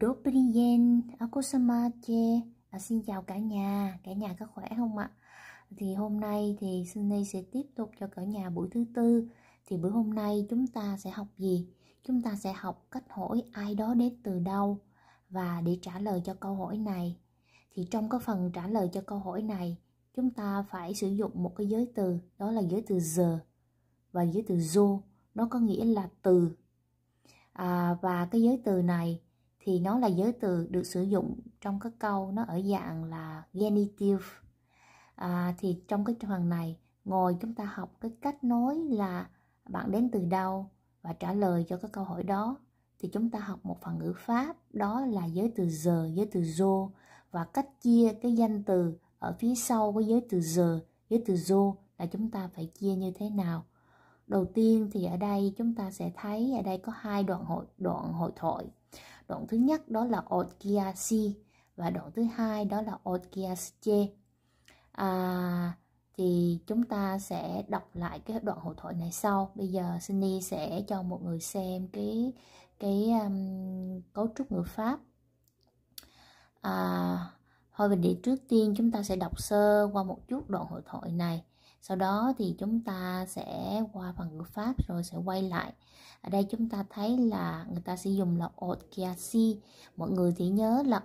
Dobrý den, ako samatje. À, xin chào cả nhà, cả nhà có khỏe không ạ? Thì hôm nay thì Sunny sẽ tiếp tục cho cả nhà buổi thứ tư. Thì buổi hôm nay chúng ta sẽ học gì? Chúng ta sẽ học cách hỏi ai đó đến từ đâu và để trả lời cho câu hỏi này. Thì trong cái phần trả lời cho câu hỏi này, chúng ta phải sử dụng một cái giới từ, đó là giới từ giờ và giới từ zo, nó có nghĩa là từ. À, và cái giới từ này thì nó là giới từ được sử dụng trong các câu nó ở dạng là genitive à, thì trong cái phần này ngồi chúng ta học cái cách nói là bạn đến từ đâu và trả lời cho các câu hỏi đó thì chúng ta học một phần ngữ pháp đó là giới từ giờ giới từ do và cách chia cái danh từ ở phía sau của giới từ giờ giới từ do là chúng ta phải chia như thế nào đầu tiên thì ở đây chúng ta sẽ thấy ở đây có hai đoạn hội đoạn hội thoại Đoạn thứ nhất đó là otkiasi và đoạn thứ hai đó là otkiasche. À, thì chúng ta sẽ đọc lại cái đoạn hội thoại này sau. Bây giờ Sunny sẽ cho mọi người xem cái cái um, cấu trúc ngữ pháp. À, thôi mình đi trước tiên chúng ta sẽ đọc sơ qua một chút đoạn hội thoại này sau đó thì chúng ta sẽ qua phần ngữ pháp rồi sẽ quay lại ở đây chúng ta thấy là người ta sử dụng là si mọi người thì nhớ là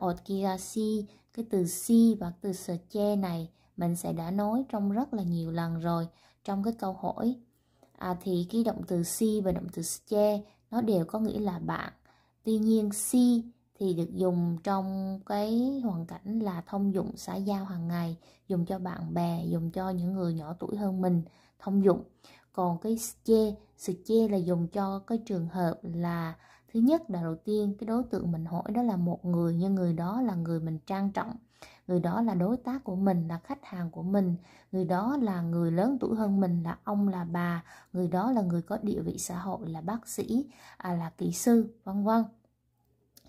si cái từ si và từ sờ che này mình sẽ đã nói trong rất là nhiều lần rồi trong cái câu hỏi à, thì cái động từ si và động từ che nó đều có nghĩa là bạn tuy nhiên si thì được dùng trong cái hoàn cảnh là thông dụng xã giao hàng ngày dùng cho bạn bè dùng cho những người nhỏ tuổi hơn mình thông dụng còn cái che sự che là dùng cho cái trường hợp là thứ nhất là đầu tiên cái đối tượng mình hỏi đó là một người nhưng người đó là người mình trang trọng người đó là đối tác của mình là khách hàng của mình người đó là người lớn tuổi hơn mình là ông là bà người đó là người có địa vị xã hội là bác sĩ à, là kỹ sư vân vân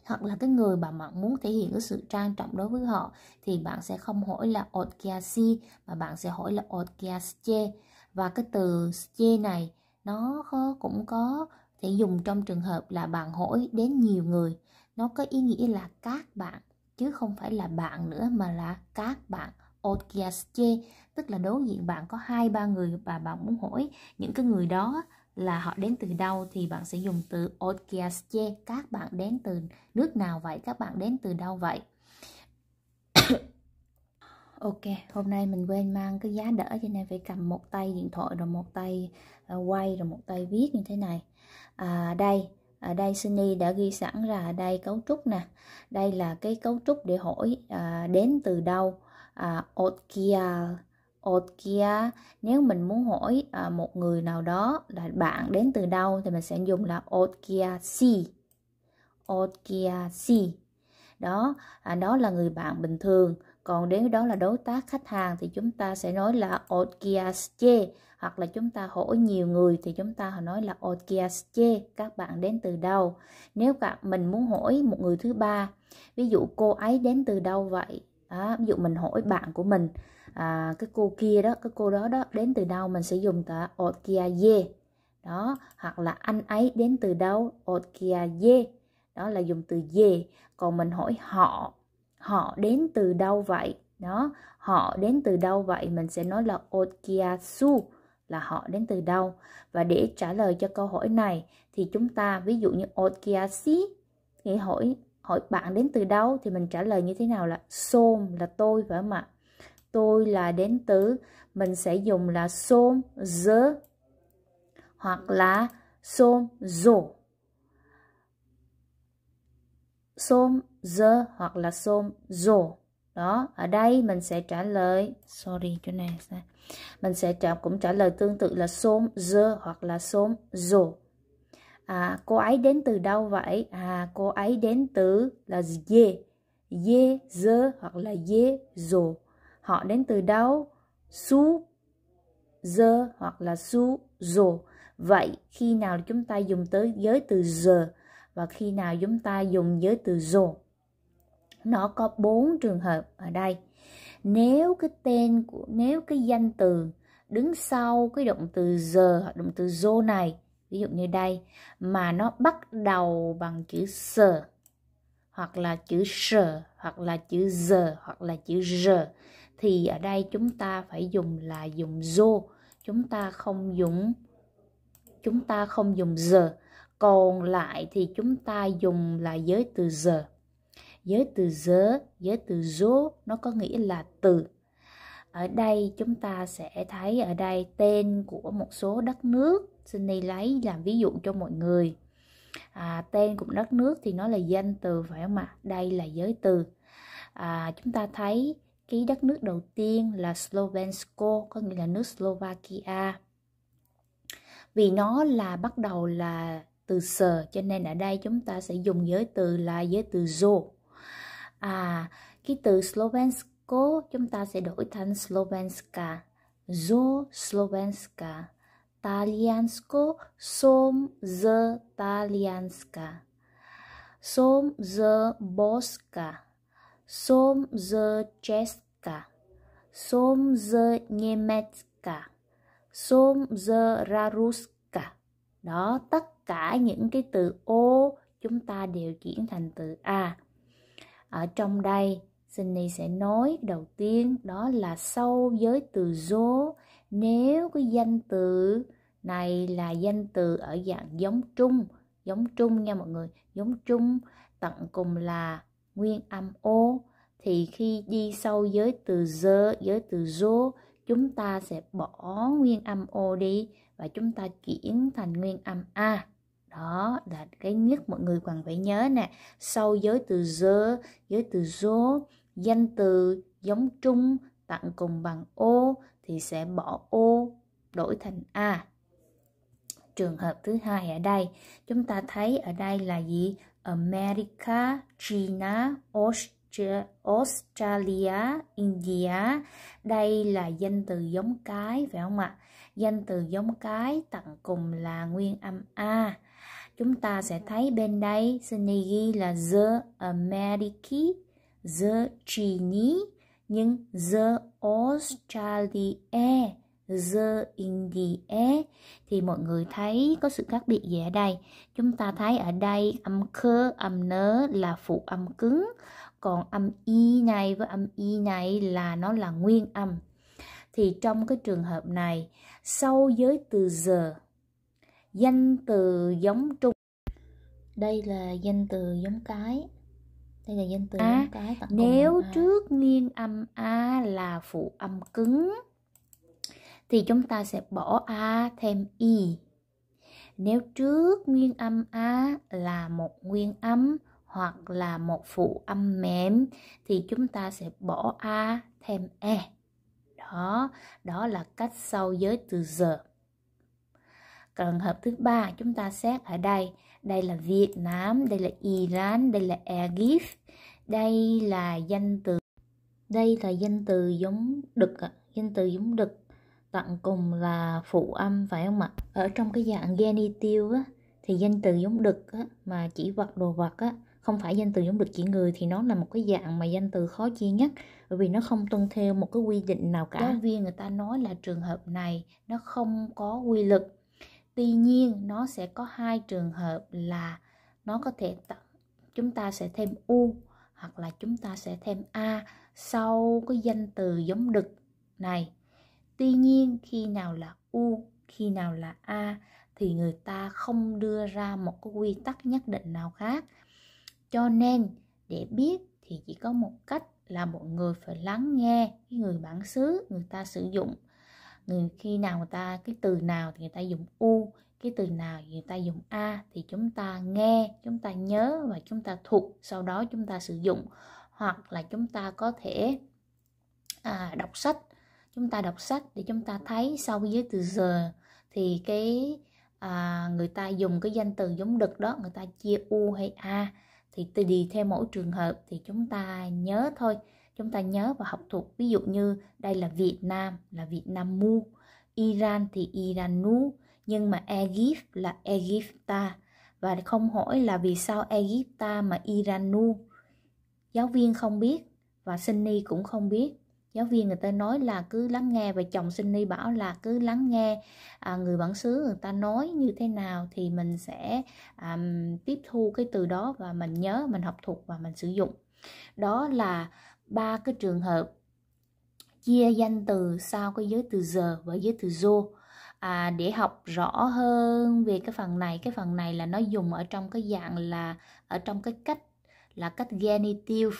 hoặc là cái người mà bạn muốn thể hiện cái sự trang trọng đối với họ thì bạn sẽ không hỏi là otkiasi mà bạn sẽ hỏi là otkiasche và cái từ che này nó cũng có thể dùng trong trường hợp là bạn hỏi đến nhiều người nó có ý nghĩa là các bạn chứ không phải là bạn nữa mà là các bạn otkiasche tức là đối diện bạn có hai ba người và bạn muốn hỏi những cái người đó là họ đến từ đâu thì bạn sẽ dùng từ odkiasche các bạn đến từ nước nào vậy các bạn đến từ đâu vậy ok hôm nay mình quên mang cái giá đỡ cho nên phải cầm một tay điện thoại rồi một tay à, quay rồi một tay viết như thế này à, đây ở à, đây Sunny đã ghi sẵn ra ở đây cấu trúc nè đây là cái cấu trúc để hỏi à, đến từ đâu à, Otkia Otkia, nếu mình muốn hỏi à, một người nào đó là bạn đến từ đâu thì mình sẽ dùng là Otkia si Otkia si đó à, đó là người bạn bình thường còn nếu đó là đối tác khách hàng thì chúng ta sẽ nói là Otkia odkiasche hoặc là chúng ta hỏi nhiều người thì chúng ta nói là Otkia odkiasche các bạn đến từ đâu nếu các mình muốn hỏi một người thứ ba ví dụ cô ấy đến từ đâu vậy đó, ví dụ mình hỏi bạn của mình à, cái cô kia đó cái cô đó đó đến từ đâu mình sẽ dùng cả od kia ye đó hoặc là anh ấy đến từ đâu od kia ye đó là dùng từ ye còn mình hỏi họ họ đến từ đâu vậy đó họ đến từ đâu vậy mình sẽ nói là od su là họ đến từ đâu và để trả lời cho câu hỏi này thì chúng ta ví dụ như od si thì hỏi hỏi bạn đến từ đâu thì mình trả lời như thế nào là som là tôi phải không ạ tôi là đến từ mình sẽ dùng là som the hoặc là som zo som the hoặc là som zo đó ở đây mình sẽ trả lời sorry chỗ này mình sẽ trả, cũng trả lời tương tự là som the hoặc là som zo à, cô ấy đến từ đâu vậy à cô ấy đến từ là dê dê dơ hoặc là dê dồ họ đến từ đâu su dơ hoặc là su dồ vậy khi nào chúng ta dùng tới giới từ giờ và khi nào chúng ta dùng giới từ dồ nó có bốn trường hợp ở đây nếu cái tên của nếu cái danh từ đứng sau cái động từ giờ hoặc động từ rô này ví dụ như đây mà nó bắt đầu bằng chữ sờ hoặc là chữ sờ hoặc là chữ giờ hoặc là chữ rờ thì ở đây chúng ta phải dùng là dùng zô chúng ta không dùng chúng ta không dùng giờ còn lại thì chúng ta dùng là giới từ giờ giới từ giờ giới từ zô nó có nghĩa là từ ở đây chúng ta sẽ thấy ở đây tên của một số đất nước Cindy lấy làm ví dụ cho mọi người à, tên của đất nước thì nó là danh từ phải không ạ đây là giới từ à, chúng ta thấy cái đất nước đầu tiên là Slovensko có nghĩa là nước Slovakia vì nó là bắt đầu là từ sờ cho nên ở đây chúng ta sẽ dùng giới từ là giới từ zo à cái từ Slovensko chúng ta sẽ đổi thành Slovenska zo Slovenska taliansko som z talianska som z boska som z czeska som z niemiecka som z raruska đó tất cả những cái từ ô chúng ta đều chuyển thành từ a ở trong đây Sunny sẽ nói đầu tiên đó là sau giới từ zo nếu cái danh từ này là danh từ ở dạng giống trung giống trung nha mọi người giống trung tận cùng là nguyên âm ô thì khi đi sâu giới từ dơ giới từ dô chúng ta sẽ bỏ nguyên âm ô đi và chúng ta chuyển thành nguyên âm a đó là cái nhất mọi người cần phải nhớ nè sau giới từ dơ giới từ dô danh từ giống trung tặng cùng bằng ô thì sẽ bỏ ô đổi thành a trường hợp thứ hai ở đây chúng ta thấy ở đây là gì America China Australia India đây là danh từ giống cái phải không ạ danh từ giống cái tặng cùng là nguyên âm a chúng ta sẽ thấy bên đây xin ghi là the America the Chinese nhưng the Australia the India thì mọi người thấy có sự khác biệt gì ở đây chúng ta thấy ở đây âm khơ âm nớ là phụ âm cứng còn âm y này với âm y này là nó là nguyên âm thì trong cái trường hợp này sau giới từ giờ danh từ giống trung đây là danh từ giống cái đây là danh từ à, cái tận nếu cùng à. trước nguyên âm a là phụ âm cứng thì chúng ta sẽ bỏ a thêm i nếu trước nguyên âm a là một nguyên âm hoặc là một phụ âm mềm thì chúng ta sẽ bỏ a thêm e đó đó là cách sau giới từ giờ trường hợp thứ ba chúng ta xét ở đây đây là Việt Nam đây là Iran đây là Egypt đây là danh từ đây là danh từ giống đực danh từ giống đực tận cùng là phụ âm phải không ạ ở trong cái dạng genitive á thì danh từ giống đực á, mà chỉ vật đồ vật á không phải danh từ giống đực chỉ người thì nó là một cái dạng mà danh từ khó chia nhất bởi vì nó không tuân theo một cái quy định nào cả giáo viên người ta nói là trường hợp này nó không có quy lực tuy nhiên nó sẽ có hai trường hợp là nó có thể chúng ta sẽ thêm u hoặc là chúng ta sẽ thêm a sau cái danh từ giống đực này tuy nhiên khi nào là u khi nào là a thì người ta không đưa ra một cái quy tắc nhất định nào khác cho nên để biết thì chỉ có một cách là mọi người phải lắng nghe cái người bản xứ người ta sử dụng người khi nào người ta cái từ nào thì người ta dùng u cái từ nào thì người ta dùng a thì chúng ta nghe chúng ta nhớ và chúng ta thuộc sau đó chúng ta sử dụng hoặc là chúng ta có thể à, đọc sách chúng ta đọc sách để chúng ta thấy sau với từ giờ thì cái à, người ta dùng cái danh từ giống đực đó người ta chia u hay a thì tùy theo mỗi trường hợp thì chúng ta nhớ thôi chúng ta nhớ và học thuộc ví dụ như đây là Việt Nam là Việt Nam mu Iran thì Iran nu nhưng mà Egypt là Egypta và không hỏi là vì sao Egypta mà Iran nu giáo viên không biết và Sunny cũng không biết giáo viên người ta nói là cứ lắng nghe và chồng sinh đi bảo là cứ lắng nghe à, người bản xứ người ta nói như thế nào thì mình sẽ à, tiếp thu cái từ đó và mình nhớ mình học thuộc và mình sử dụng đó là ba cái trường hợp chia danh từ sau cái giới từ giờ và giới từ do à, để học rõ hơn về cái phần này cái phần này là nó dùng ở trong cái dạng là ở trong cái cách là cách genitive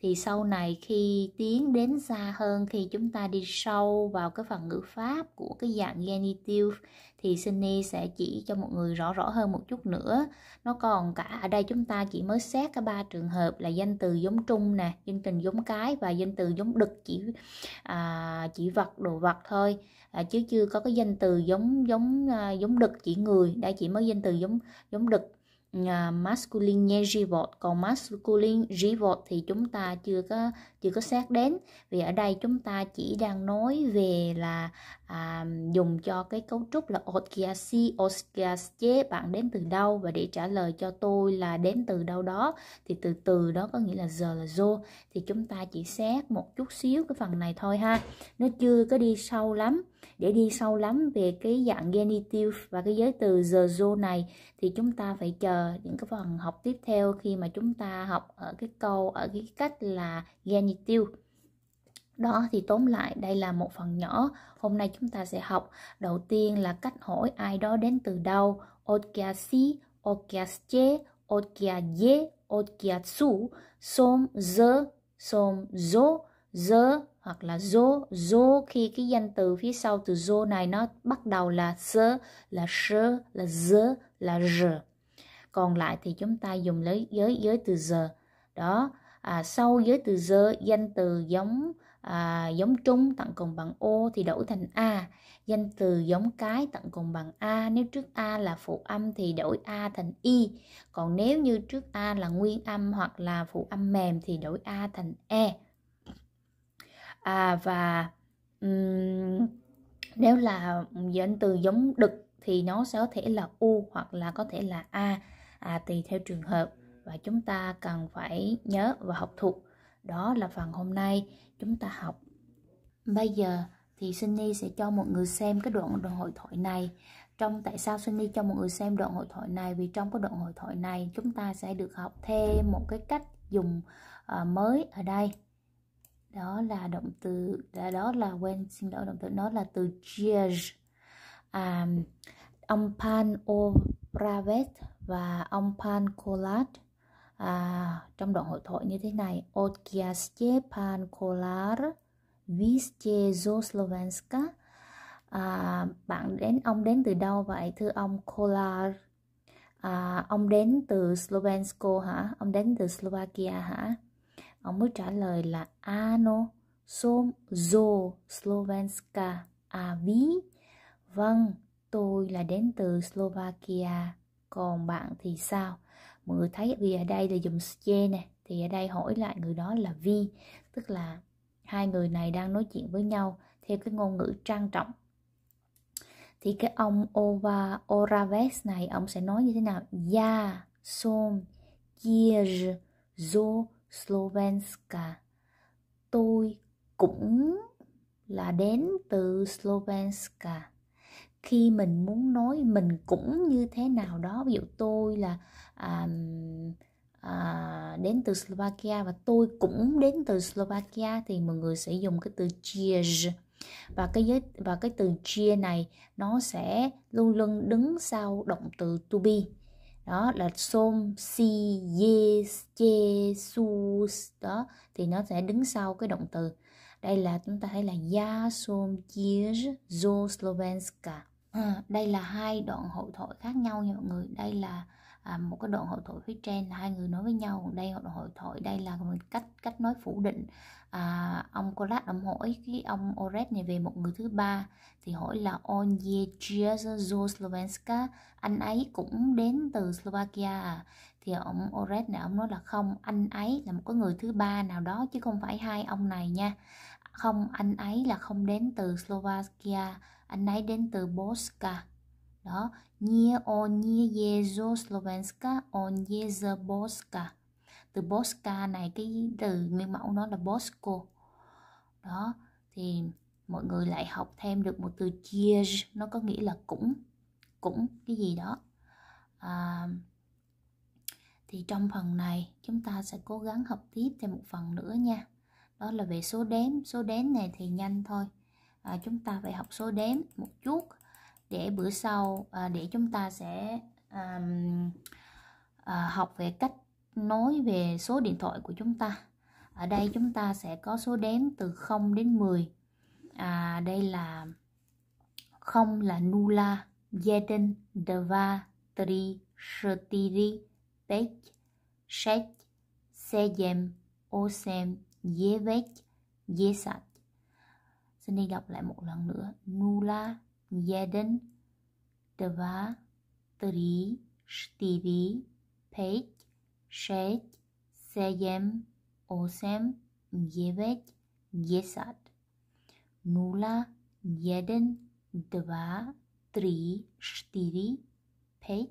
thì sau này khi tiến đến xa hơn khi chúng ta đi sâu vào cái phần ngữ pháp của cái dạng genitive thì Sunny sẽ chỉ cho mọi người rõ rõ hơn một chút nữa nó còn cả ở đây chúng ta chỉ mới xét cả ba trường hợp là danh từ giống trung nè danh từ giống cái và danh từ giống đực chỉ à, chỉ vật đồ vật thôi à, chứ chưa có cái danh từ giống giống à, giống đực chỉ người đây chỉ mới danh từ giống giống đực masculine nhé còn masculine život thì chúng ta chưa có chưa có xét đến vì ở đây chúng ta chỉ đang nói về là à, dùng cho cái cấu trúc là odkiasi odkiasche bạn đến từ đâu và để trả lời cho tôi là đến từ đâu đó thì từ từ đó có nghĩa là giờ là zo thì chúng ta chỉ xét một chút xíu cái phần này thôi ha nó chưa có đi sâu lắm để đi sâu lắm về cái dạng genitive và cái giới từ the zone này thì chúng ta phải chờ những cái phần học tiếp theo khi mà chúng ta học ở cái câu ở cái cách là genitive đó thì tóm lại đây là một phần nhỏ hôm nay chúng ta sẽ học đầu tiên là cách hỏi ai đó đến từ đâu okiasi okiasche okiaje okiatsu som the som zo dơ hoặc là dô dô khi cái danh từ phía sau từ dô này nó bắt đầu là sơ là sơ là dơ là r còn lại thì chúng ta dùng lấy giới giới từ giờ đó à, sau giới từ giờ danh từ giống à, giống trung tận cùng bằng ô thì đổi thành a danh từ giống cái tận cùng bằng a nếu trước a là phụ âm thì đổi a thành y còn nếu như trước a là nguyên âm hoặc là phụ âm mềm thì đổi a thành e à, và um, nếu là danh từ giống đực thì nó sẽ có thể là u hoặc là có thể là a à, tùy theo trường hợp và chúng ta cần phải nhớ và học thuộc đó là phần hôm nay chúng ta học bây giờ thì Sunny sẽ cho mọi người xem cái đoạn đoạn hội thoại này trong tại sao Sunny cho mọi người xem đoạn hội thoại này vì trong cái đoạn hội thoại này chúng ta sẽ được học thêm một cái cách dùng uh, mới ở đây đó là động từ đó là quên xin lỗi động từ đó là từ cheers à, ông Pan O'Ravet và ông Pan Kolat à, trong đoạn hội thoại như thế này Odkiastie Pan Kolar Vistie Zoslovenska à, bạn đến ông đến từ đâu vậy thưa ông Kolar à, ông đến từ Slovensko hả ông đến từ Slovakia hả ông mới trả lời là ano som zo slovenska a ví vâng tôi là đến từ slovakia còn bạn thì sao mọi người thấy vì ở đây là dùng sje nè thì ở đây hỏi lại người đó là vi tức là hai người này đang nói chuyện với nhau theo cái ngôn ngữ trang trọng thì cái ông Ova Oraves này ông sẽ nói như thế nào ya som kier zo Slovenska. Tôi cũng là đến từ Slovenska. Khi mình muốn nói mình cũng như thế nào đó, ví dụ tôi là um, à, đến từ Slovakia và tôi cũng đến từ Slovakia thì mọi người sẽ dùng cái từ cheers và cái giới và cái từ cheer này nó sẽ luôn luôn đứng sau động từ to be đó là som si ye che su đó thì nó sẽ đứng sau cái động từ đây là chúng ta thấy là ya som chir zo slovenska à, đây là hai đoạn hội thoại khác nhau nha mọi người đây là à, một cái đoạn hội thoại phía trên là hai người nói với nhau đây là hội thoại đây là một cách cách nói phủ định à, ông Colat ông hỏi cái ông oret này về một người thứ ba thì hỏi là on Jerzy Slovenska anh ấy cũng đến từ Slovakia à? thì ông oret này ông nói là không anh ấy là một cái người thứ ba nào đó chứ không phải hai ông này nha không anh ấy là không đến từ Slovakia anh ấy đến từ bosca đó nie on nie jezo slovenska on jeze boska từ boska này cái từ nguyên mẫu nó là bosco đó thì mọi người lại học thêm được một từ cheers nó có nghĩa là cũng cũng cái gì đó à, thì trong phần này chúng ta sẽ cố gắng học tiếp thêm một phần nữa nha đó là về số đếm số đếm này thì nhanh thôi à, chúng ta phải học số đếm một chút để bữa sau à, để chúng ta sẽ à, à, học về cách nối về số điện thoại của chúng ta ở đây chúng ta sẽ có số đếm từ 0 đến 10 à, đây là 0 là nula jeden dva tri четыре пять шесть семь osem девять десять xin đi đọc lại một lần nữa nula jeden, dva, tri, štyri, päť, šesť, sedem, osem, deväť, desať. Nula, jeden, dva, tri, štyri, päť,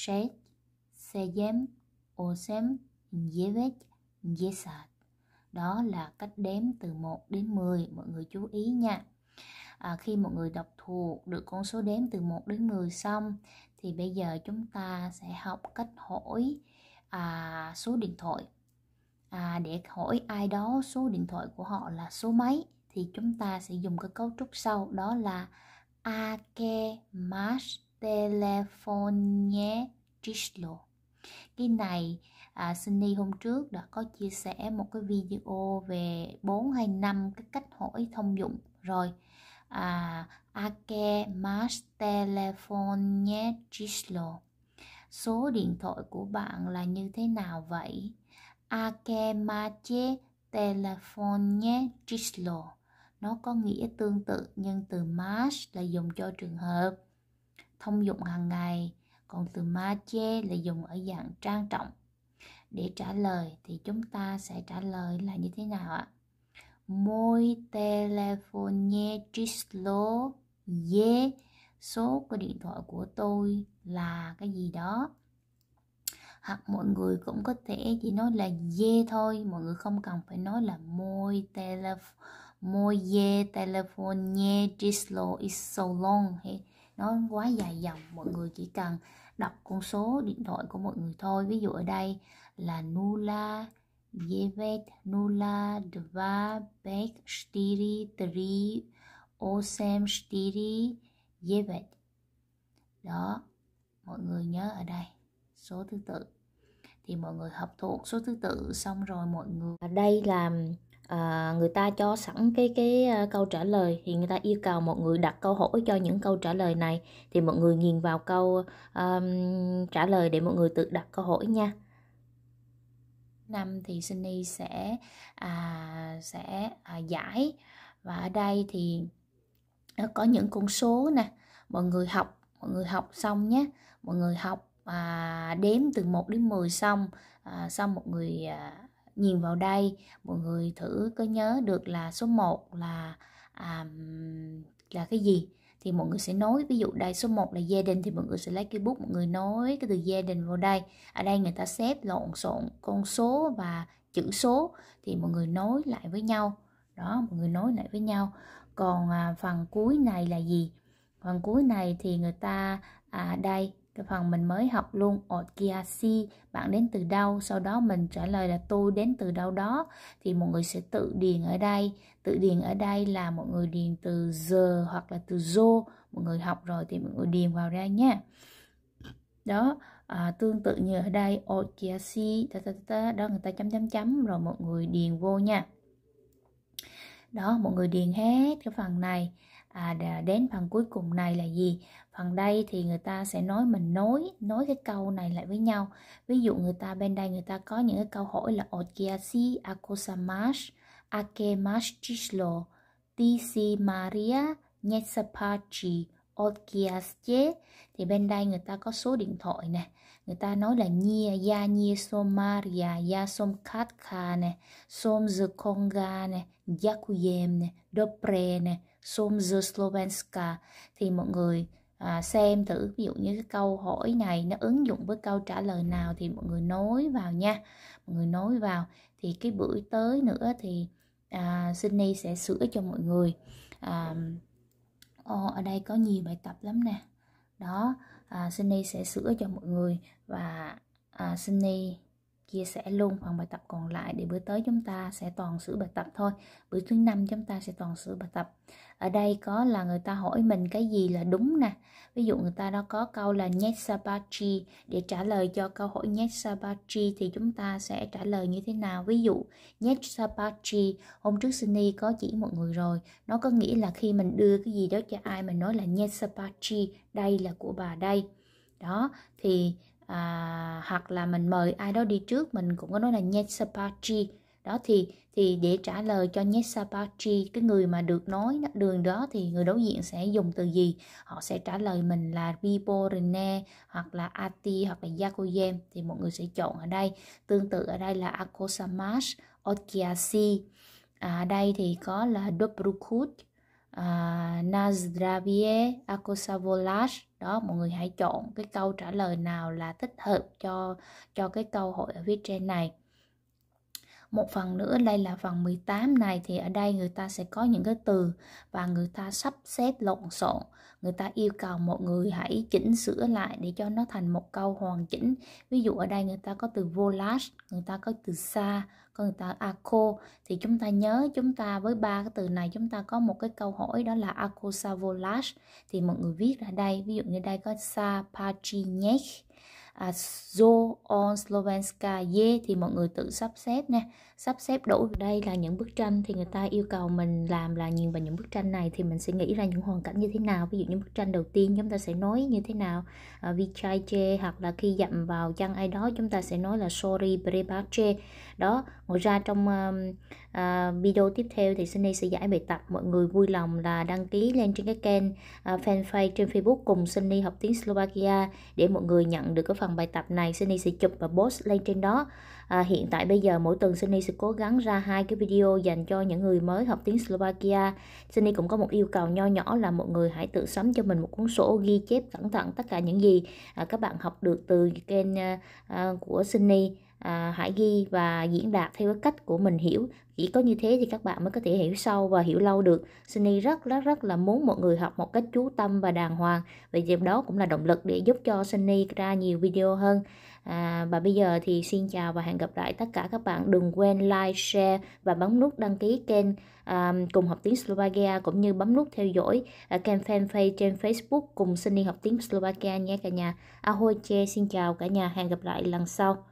šesť, sedem, osem, deväť, desať. Đó là cách đếm từ 1 đến 10, mọi người chú ý nha à, khi một người đọc thuộc được con số đếm từ 1 đến 10 xong thì bây giờ chúng ta sẽ học cách hỏi à, số điện thoại à, để hỏi ai đó số điện thoại của họ là số mấy thì chúng ta sẽ dùng cái cấu trúc sau đó là a ke mas telefonie chislo cái này à, Sunny hôm trước đã có chia sẻ một cái video về 4 hay 5 cái cách hỏi thông dụng rồi À, a ake mas telephone nhé chislo số điện thoại của bạn là như thế nào vậy ake mache telephone nhé chislo nó có nghĩa tương tự nhưng từ mas là dùng cho trường hợp thông dụng hàng ngày còn từ mache là dùng ở dạng trang trọng để trả lời thì chúng ta sẽ trả lời là như thế nào ạ Moj telefon nie číslo số của điện thoại của tôi là cái gì đó hoặc mọi người cũng có thể chỉ nói là dê thôi mọi người không cần phải nói là môi telefon môi dê telefon nhé chislo is so long hay nó quá dài dòng mọi người chỉ cần đọc con số điện thoại của mọi người thôi ví dụ ở đây là nula 9 0 2 5 4 3 8 4 9 đó mọi người nhớ ở đây số thứ tự thì mọi người học thuộc số thứ tự xong rồi mọi người ở đây là à, người ta cho sẵn cái cái à, câu trả lời thì người ta yêu cầu mọi người đặt câu hỏi cho những câu trả lời này thì mọi người nhìn vào câu um, trả lời để mọi người tự đặt câu hỏi nha năm thì Sunny sẽ à, sẽ à, giải và ở đây thì à, có những con số nè mọi người học mọi người học xong nhé mọi người học à, đếm từ 1 đến 10 xong à, xong một người à, nhìn vào đây mọi người thử có nhớ được là số 1 là à, là cái gì thì mọi người sẽ nối ví dụ đây số 1 là gia đình thì mọi người sẽ lấy cái bút mọi người nối cái từ gia đình vào đây ở đây người ta xếp lộn xộn con số và chữ số thì mọi người nối lại với nhau đó mọi người nối lại với nhau còn à, phần cuối này là gì phần cuối này thì người ta à, đây cái phần mình mới học luôn okiasi bạn đến từ đâu sau đó mình trả lời là tôi đến từ đâu đó thì mọi người sẽ tự điền ở đây tự điền ở đây là mọi người điền từ giờ hoặc là từ zo mọi người học rồi thì mọi người điền vào ra nha đó à, tương tự như ở đây okiasi ta, ta, ta, ta, đó người ta chấm chấm chấm rồi mọi người điền vô nha đó mọi người điền hết cái phần này à, đến phần cuối cùng này là gì phần đây thì người ta sẽ nói mình nối nối cái câu này lại với nhau ví dụ người ta bên đây người ta có những cái câu hỏi là okiasi akosamash akemashchislo tisi maria nyesapachi okiasche thì bên đây người ta có số điện thoại nè người ta nói là nia ya nhia somaria à, ya som katka nè som zekonga nè yakuyem nè dopre nè Somzu Slovenska thì mọi người à, xem thử ví dụ như cái câu hỏi này nó ứng dụng với câu trả lời nào thì mọi người nối vào nha mọi người nối vào thì cái buổi tới nữa thì à, Sunny sẽ sửa cho mọi người à, oh, ở đây có nhiều bài tập lắm nè đó à, Sunny sẽ sửa cho mọi người và à, Sunny chia sẻ luôn phần bài tập còn lại để bữa tới chúng ta sẽ toàn sửa bài tập thôi bữa thứ năm chúng ta sẽ toàn sửa bài tập ở đây có là người ta hỏi mình cái gì là đúng nè ví dụ người ta đó có câu là Nesabachi để trả lời cho câu hỏi Nesabachi thì chúng ta sẽ trả lời như thế nào ví dụ Nesabachi hôm trước Sunny có chỉ một người rồi nó có nghĩa là khi mình đưa cái gì đó cho ai mình nói là Nesabachi đây là của bà đây đó thì à, hoặc là mình mời ai đó đi trước mình cũng có nói là Nyesapachi đó thì thì để trả lời cho Nyesapachi cái người mà được nói đường đó thì người đối diện sẽ dùng từ gì họ sẽ trả lời mình là Viborene hoặc là Ati hoặc là Yakoyem thì mọi người sẽ chọn ở đây tương tự ở đây là Akosamash Okiasi à, ở đây thì có là Dobrukut à, na zdravie đó mọi người hãy chọn cái câu trả lời nào là thích hợp cho cho cái câu hỏi ở phía trên này một phần nữa đây là phần 18 này thì ở đây người ta sẽ có những cái từ và người ta sắp xếp lộn xộn người ta yêu cầu mọi người hãy chỉnh sửa lại để cho nó thành một câu hoàn chỉnh ví dụ ở đây người ta có từ volage người ta có từ xa có người ta aco thì chúng ta nhớ chúng ta với ba cái từ này chúng ta có một cái câu hỏi đó là aco sa volage thì mọi người viết ra đây ví dụ như đây có sa pachinek à, zo on slovenska ye thì mọi người tự sắp xếp nha sắp xếp đủ đây là những bức tranh thì người ta yêu cầu mình làm là nhìn vào những bức tranh này thì mình sẽ nghĩ ra những hoàn cảnh như thế nào ví dụ những bức tranh đầu tiên chúng ta sẽ nói như thế nào chai à, vichaje hoặc là khi dặm vào chân ai đó chúng ta sẽ nói là sorry brebache đó ngoài ra trong uh, uh, video tiếp theo thì Sunny sẽ giải bài tập mọi người vui lòng là đăng ký lên trên cái kênh uh, fanpage trên Facebook cùng Sunny học tiếng Slovakia để mọi người nhận được cái phần bài tập này Sunny sẽ chụp và post lên trên đó à, hiện tại bây giờ mỗi tuần Sunny sẽ cố gắng ra hai cái video dành cho những người mới học tiếng Slovakia Sunny cũng có một yêu cầu nho nhỏ là mọi người hãy tự sắm cho mình một cuốn sổ ghi chép cẩn thận tất cả những gì à, các bạn học được từ kênh à, à của Sunny à, hãy ghi và diễn đạt theo cái cách của mình hiểu chỉ có như thế thì các bạn mới có thể hiểu sâu và hiểu lâu được Sunny rất rất rất là muốn mọi người học một cách chú tâm và đàng hoàng vì điều đó cũng là động lực để giúp cho Sunny ra nhiều video hơn à, và bây giờ thì xin chào và hẹn gặp lại tất cả các bạn đừng quên like share và bấm nút đăng ký kênh à, cùng học tiếng Slovakia cũng như bấm nút theo dõi à, kênh fanpage trên Facebook cùng sinh đi học tiếng Slovakia nhé cả nhà Ahoy che xin chào cả nhà hẹn gặp lại lần sau